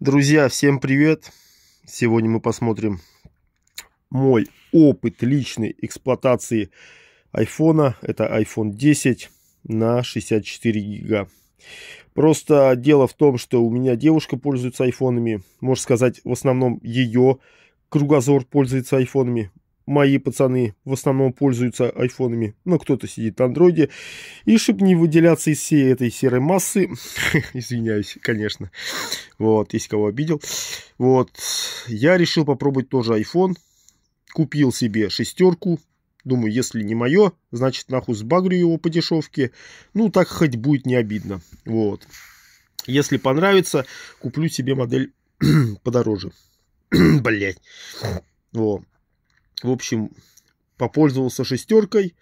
Друзья, всем привет! Сегодня мы посмотрим мой опыт личной эксплуатации айфона. Это iPhone 10 на 64 гига. Просто дело в том, что у меня девушка пользуется айфонами. Можно сказать, в основном ее кругозор пользуется айфонами мои пацаны в основном пользуются айфонами, но кто-то сидит на андроиде. И чтобы не выделяться из всей этой серой массы, извиняюсь, конечно, вот, если кого обидел, вот, я решил попробовать тоже iPhone. Купил себе шестерку, Думаю, если не мое, значит, нахуй сбагрю его по дешевке. Ну, так хоть будет не обидно. Вот. Если понравится, куплю себе модель подороже. Блять. Вот. В общем, попользовался шестеркой.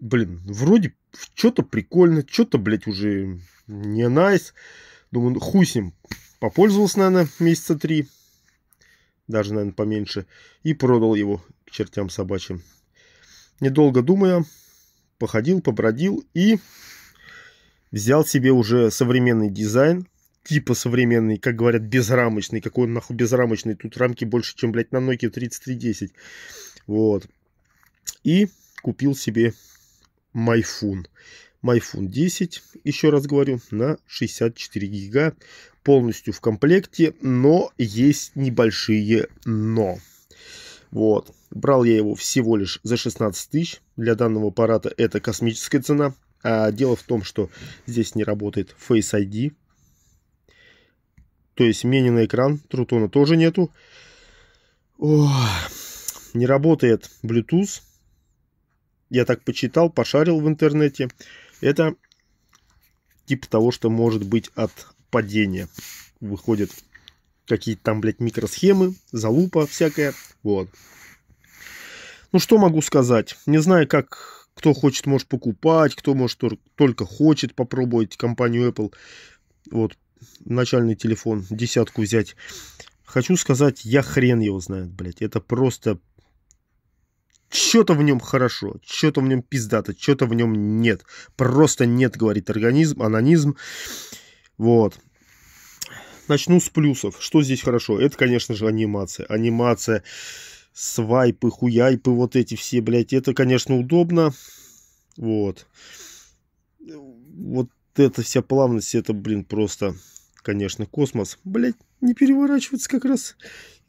Блин, вроде что-то прикольно, что-то, блядь, уже не найс. Думаю, ну, хусим, Попользовался, наверное, месяца три. Даже, наверное, поменьше. И продал его к чертям собачьим. Недолго думая, походил, побродил и взял себе уже современный дизайн типа современный, как говорят, безрамочный. Какой он нахуй безрамочный? Тут рамки больше, чем, блядь, на Nokia 3310. Вот. И купил себе Майфун. Майфун 10, еще раз говорю, на 64 гига. Полностью в комплекте, но есть небольшие но. Вот. Брал я его всего лишь за 16 тысяч. Для данного аппарата это космическая цена. А дело в том, что здесь не работает Face ID, то есть мени на экран, трутона тоже нету. О, не работает Bluetooth. Я так почитал, пошарил в интернете. Это типа того, что может быть от падения. Выходит какие-то там, блядь, микросхемы, залупа всякая. Вот. Ну, что могу сказать? Не знаю, как кто хочет, может покупать, кто может только хочет попробовать компанию Apple. Вот, начальный телефон, десятку взять. Хочу сказать, я хрен его знает, блядь. Это просто... Что-то в нем хорошо, что-то в нем пиздато, что-то в нем нет. Просто нет, говорит организм, анонизм. Вот. Начну с плюсов. Что здесь хорошо? Это, конечно же, анимация. Анимация, свайпы, хуяйпы, вот эти все, блядь. Это, конечно, удобно. Вот. Вот эта вся плавность, это, блин, просто, конечно, космос. Блять, не переворачивается как раз.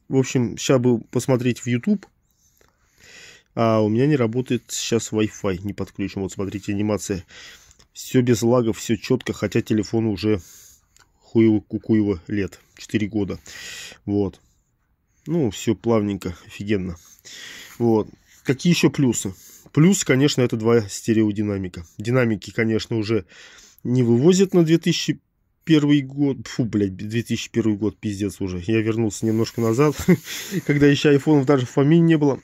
В общем, сейчас был посмотреть в YouTube. А у меня не работает сейчас Wi-Fi, не подключен. Вот смотрите, анимация. Все без лагов, все четко, хотя телефон уже хуево кукуево лет, 4 года. Вот. Ну, все плавненько, офигенно. Вот. Какие еще плюсы? Плюс, конечно, это два стереодинамика. Динамики, конечно, уже не вывозят на 2001 год. Фу, блядь, 2001 год, пиздец уже. Я вернулся немножко назад, когда еще айфонов даже в фамилии не было.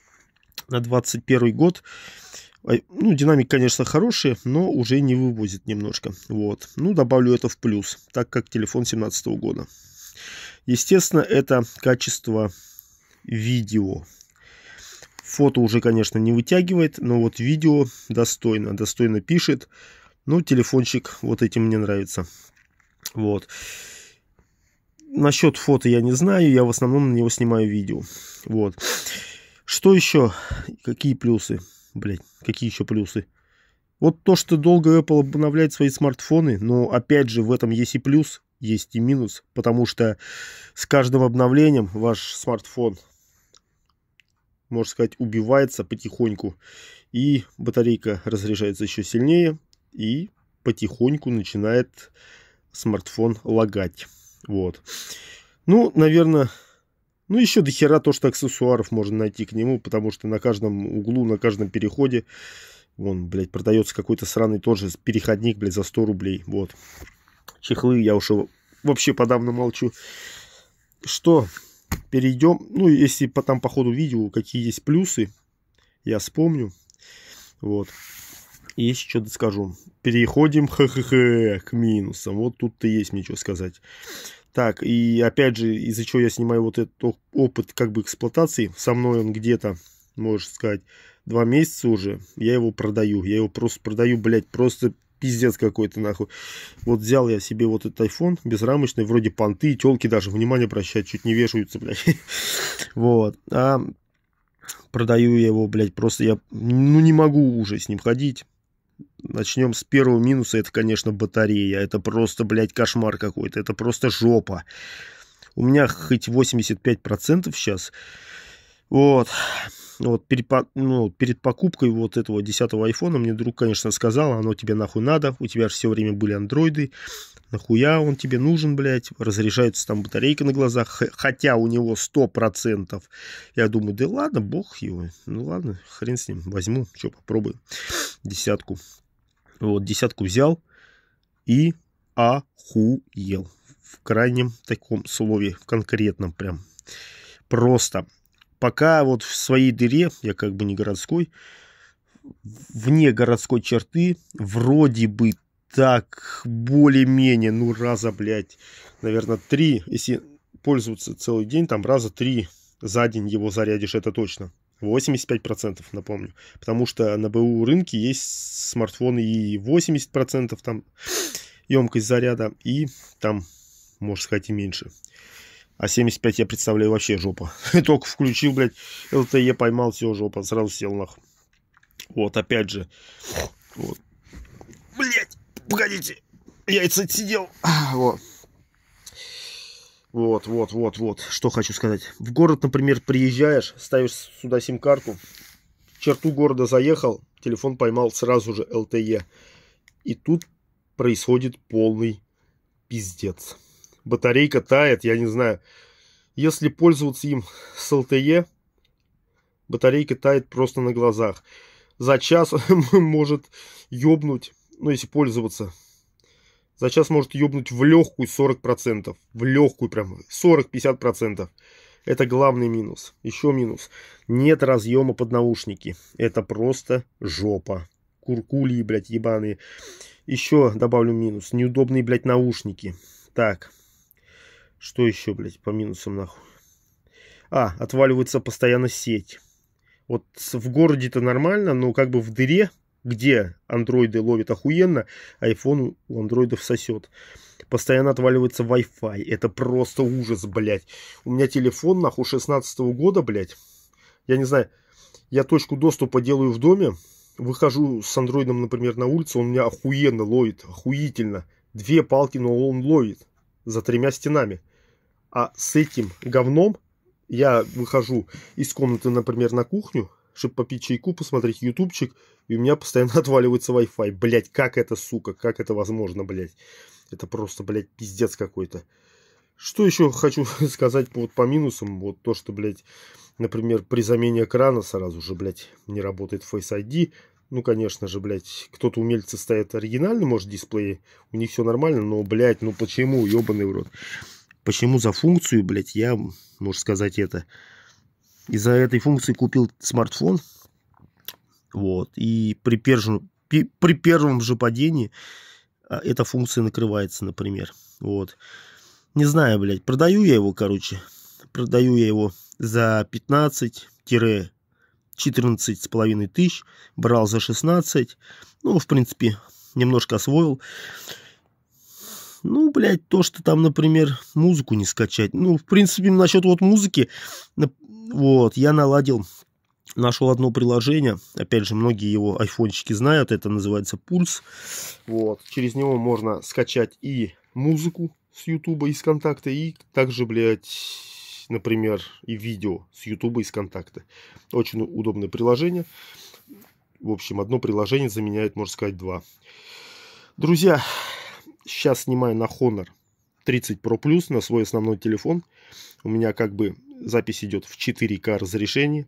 На 21 год. Ну, динамик, конечно, хороший, но уже не вывозит немножко. Вот. Ну, добавлю это в плюс, так как телефон 2017 года. Естественно, это качество видео. Фото уже, конечно, не вытягивает, но вот видео достойно, достойно пишет. Ну, телефончик вот этим мне нравится. Вот. Насчет фото я не знаю, я в основном на него снимаю видео. Вот. Что еще? Какие плюсы? Блять, какие еще плюсы? Вот то, что долго Apple обновляет свои смартфоны, но опять же в этом есть и плюс, есть и минус, потому что с каждым обновлением ваш смартфон, можно сказать, убивается потихоньку, и батарейка разряжается еще сильнее, и потихоньку начинает смартфон лагать. Вот. Ну, наверное, ну, еще до хера то, что аксессуаров можно найти к нему, потому что на каждом углу, на каждом переходе, вон, блядь, продается какой-то сраный тоже переходник, блядь, за 100 рублей, вот. Чехлы я уже вообще подавно молчу. Что, перейдем, ну, если потом там по ходу видео, какие есть плюсы, я вспомню, вот. И еще что-то скажу переходим ха -ха -ха, к минусам. Вот тут-то есть мне что сказать. Так, и опять же, из-за чего я снимаю вот этот опыт как бы эксплуатации, со мной он где-то, можно сказать, два месяца уже, я его продаю, я его просто продаю, блядь, просто пиздец какой-то нахуй. Вот взял я себе вот этот iPhone безрамочный, вроде понты, телки даже, внимание обращать, чуть не вешаются, блядь. Вот. А продаю я его, блядь, просто я, ну, не могу уже с ним ходить Начнем с первого минуса, это, конечно, батарея. Это просто, блядь, кошмар какой-то. Это просто жопа. У меня хоть 85% сейчас. Вот. Вот перед, ну, перед покупкой вот этого 10-го айфона мне друг, конечно, сказал, оно тебе нахуй надо, у тебя же все время были андроиды, нахуя он тебе нужен, блядь, разряжается там батарейка на глазах, хотя у него 100%. Я думаю, да ладно, бог его, ну ладно, хрен с ним, возьму, что, попробую, десятку. Вот, десятку взял и охуел. В крайнем таком слове, в конкретном прям. Просто. Пока вот в своей дыре, я как бы не городской, вне городской черты, вроде бы так более-менее, ну раза, блядь, наверное, три, если пользоваться целый день, там раза три за день его зарядишь, это точно. 85%, напомню. Потому что на БУ рынке есть смартфоны и 80% там емкость заряда, и там, можно сказать, и меньше. А 75 я представляю вообще жопа. Только включил, блядь, LTE поймал, все, жопа, сразу сел нах. Вот, опять же. Вот. Блядь, погодите, яйца отсидел. Вот. Вот, вот, вот, вот, что хочу сказать. В город, например, приезжаешь, ставишь сюда сим-карту, черту города заехал, телефон поймал сразу же LTE. И тут происходит полный пиздец. Батарейка тает, я не знаю. Если пользоваться им с LTE, батарейка тает просто на глазах. За час может ёбнуть, ну если пользоваться за час может ебнуть в легкую 40%. В легкую прям 40-50%. Это главный минус. Еще минус. Нет разъема под наушники. Это просто жопа. Куркули, блядь, ебаные. Еще добавлю минус. Неудобные, блядь, наушники. Так. Что еще, блядь, по минусам нахуй? А, отваливается постоянно сеть. Вот в городе-то нормально, но как бы в дыре где андроиды ловят охуенно, iPhone у андроидов сосет. Постоянно отваливается Wi-Fi. Это просто ужас, блядь. У меня телефон, нахуй, 16 года, блядь. Я не знаю, я точку доступа делаю в доме, выхожу с андроидом, например, на улицу, он меня охуенно ловит, охуительно. Две палки, но он ловит за тремя стенами. А с этим говном я выхожу из комнаты, например, на кухню, чтобы попить чайку, посмотреть ютубчик, и у меня постоянно отваливается Wi-Fi. Блять, как это, сука, как это возможно, блять. Это просто, блять пиздец какой-то. Что еще хочу сказать вот по минусам? Вот то, что, блядь, например, при замене экрана сразу же, блядь, не работает Face ID. Ну, конечно же, блядь, кто-то умельцы стоят оригинальный, может, дисплей, у них все нормально, но, блядь, ну почему, ебаный в рот? Почему за функцию, блядь, я, можно сказать, это из-за этой функции купил смартфон. Вот. И при, первом, при первом же падении а, эта функция накрывается, например. Вот. Не знаю, блядь. Продаю я его, короче. Продаю я его за 15-14 с половиной тысяч. Брал за 16. Ну, в принципе, немножко освоил. Ну, блядь, то, что там, например, музыку не скачать. Ну, в принципе, насчет вот музыки, вот, я наладил, нашел одно приложение, опять же, многие его айфончики знают, это называется Пульс. Вот, через него можно скачать и музыку с Ютуба, из Контакта, и также, блядь, например, и видео с Ютуба, из Контакта. Очень удобное приложение. В общем, одно приложение заменяет, можно сказать, два. Друзья, сейчас снимаю на Honor 30 Pro Plus, на свой основной телефон. У меня как бы Запись идет в 4К разрешении.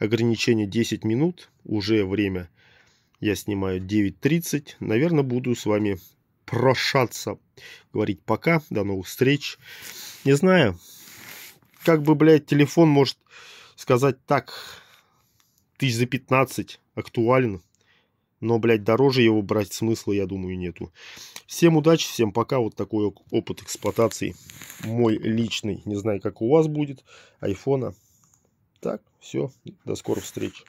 Ограничение 10 минут. Уже время я снимаю 9.30. Наверное, буду с вами прощаться. Говорить пока. До новых встреч. Не знаю. Как бы, блядь, телефон может сказать так. Тысяч за 15 актуально. Но, блядь, дороже его брать смысла, я думаю, нету. Всем удачи, всем пока. Вот такой опыт эксплуатации мой личный. Не знаю, как у вас будет, айфона. Так, все, до скорых встреч.